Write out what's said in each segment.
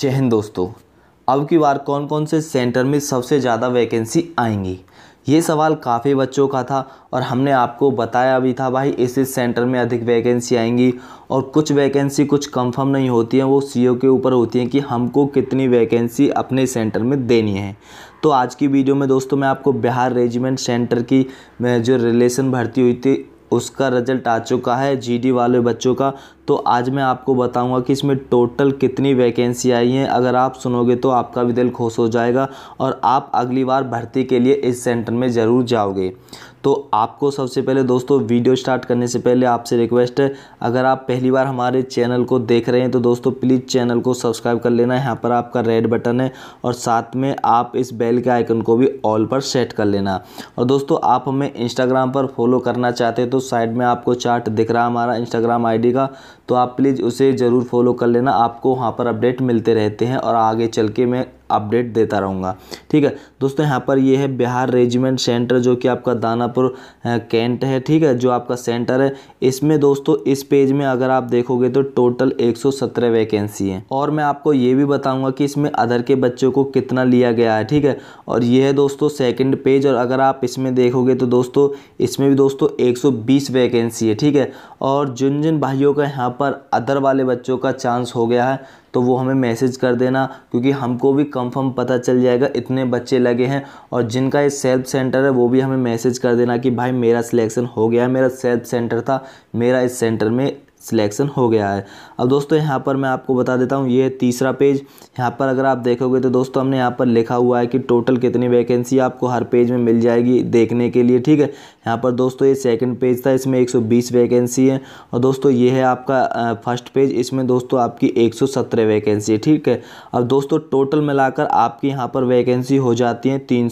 जय हिंद दोस्तों अब की बार कौन कौन से सेंटर में सबसे ज़्यादा वैकेंसी आएंगी ये सवाल काफ़ी बच्चों का था और हमने आपको बताया भी था भाई इस इस सेंटर में अधिक वैकेंसी आएंगी और कुछ वैकेंसी कुछ कंफर्म नहीं होती हैं वो सीईओ के ऊपर होती हैं कि हमको कितनी वैकेंसी अपने सेंटर में देनी है तो आज की वीडियो में दोस्तों मैं आपको बिहार रेजिमेंट सेंटर की जो रिलेशन भर्ती हुई थी उसका रिजल्ट आ चुका है जीडी वाले बच्चों का तो आज मैं आपको बताऊंगा कि इसमें टोटल कितनी वैकेंसी आई हैं अगर आप सुनोगे तो आपका भी दिल खुश हो जाएगा और आप अगली बार भर्ती के लिए इस सेंटर में ज़रूर जाओगे तो आपको सबसे पहले दोस्तों वीडियो स्टार्ट करने से पहले आपसे रिक्वेस्ट है अगर आप पहली बार हमारे चैनल को देख रहे हैं तो दोस्तों प्लीज़ चैनल को सब्सक्राइब कर लेना यहाँ पर आपका रेड बटन है और साथ में आप इस बेल के आइकन को भी ऑल पर सेट कर लेना और दोस्तों आप हमें इंस्टाग्राम पर फॉलो करना चाहते हैं तो साइड में आपको चार्ट दिख रहा हमारा इंस्टाग्राम आई का तो आप प्लीज़ उसे ज़रूर फॉलो कर लेना आपको वहाँ पर अपडेट मिलते रहते हैं और आगे चल के मैं अपडेट देता रहूँगा ठीक है दोस्तों यहाँ पर ये है बिहार रेजिमेंट सेंटर जो कि आपका दानापुर कैंट है ठीक है जो आपका सेंटर है इसमें दोस्तों इस पेज में अगर आप देखोगे तो टोटल 117 वैकेंसी हैं और मैं आपको ये भी बताऊँगा कि इसमें अदर के बच्चों को कितना लिया गया है ठीक है और ये है दोस्तों सेकेंड पेज और अगर आप इसमें देखोगे तो दोस्तों इसमें भी दोस्तों एक वैकेंसी है ठीक है और जिन जिन भाइयों का यहाँ पर अदर वाले बच्चों का चांस हो गया है तो वो हमें मैसेज कर देना क्योंकि हमको भी कंफर्म पता चल जाएगा इतने बच्चे लगे हैं और जिनका ये सेल्फ सेंटर है वो भी हमें मैसेज कर देना कि भाई मेरा सिलेक्शन हो गया है मेरा सेल्फ सेंटर था मेरा इस सेंटर में सिलेक्शन हो गया है अब दोस्तों यहाँ पर मैं आपको बता देता हूँ ये तीसरा पेज यहाँ पर अगर आप देखोगे तो दोस्तों हमने यहाँ पर लिखा हुआ है कि टोटल कितनी वैकेंसी आपको हर पेज में मिल जाएगी देखने के लिए ठीक है यहाँ पर दोस्तों ये सेकंड पेज था इसमें 120 वैकेंसी है और दोस्तों ये है आपका फर्स्ट पेज इसमें दोस्तों आपकी एक वैकेंसी है ठीक है अब दोस्तों टोटल मिलाकर आपकी यहाँ पर वैकेंसी हो जाती है तीन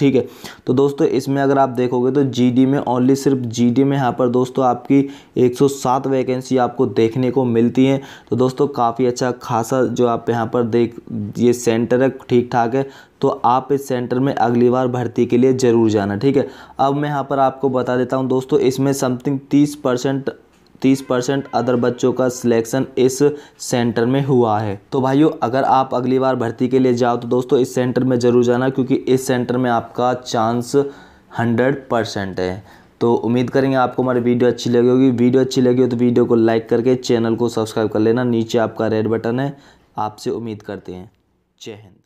ठीक है तो दोस्तों इसमें अगर आप देखोगे तो जीडी में ओनली सिर्फ जीडी में यहाँ पर दोस्तों आपकी 107 वैकेंसी आपको देखने को मिलती हैं तो दोस्तों काफ़ी अच्छा खासा जो आप यहाँ पर देख ये सेंटर है ठीक ठाक है तो आप इस सेंटर में अगली बार भर्ती के लिए ज़रूर जाना ठीक है अब मैं यहाँ पर आपको बता देता हूँ दोस्तों इसमें समथिंग तीस परसेंट तीस परसेंट अदर बच्चों का सिलेक्शन इस सेंटर में हुआ है तो भाइयों अगर आप अगली बार भर्ती के लिए जाओ तो दोस्तों इस सेंटर में ज़रूर जाना क्योंकि इस सेंटर में आपका चांस हंड्रेड परसेंट है तो उम्मीद करेंगे आपको हमारी वीडियो अच्छी लगी होगी वीडियो अच्छी लगी हो तो वीडियो को लाइक करके चैनल को सब्सक्राइब कर लेना नीचे आपका रेड बटन है आपसे उम्मीद करते हैं जय हिंद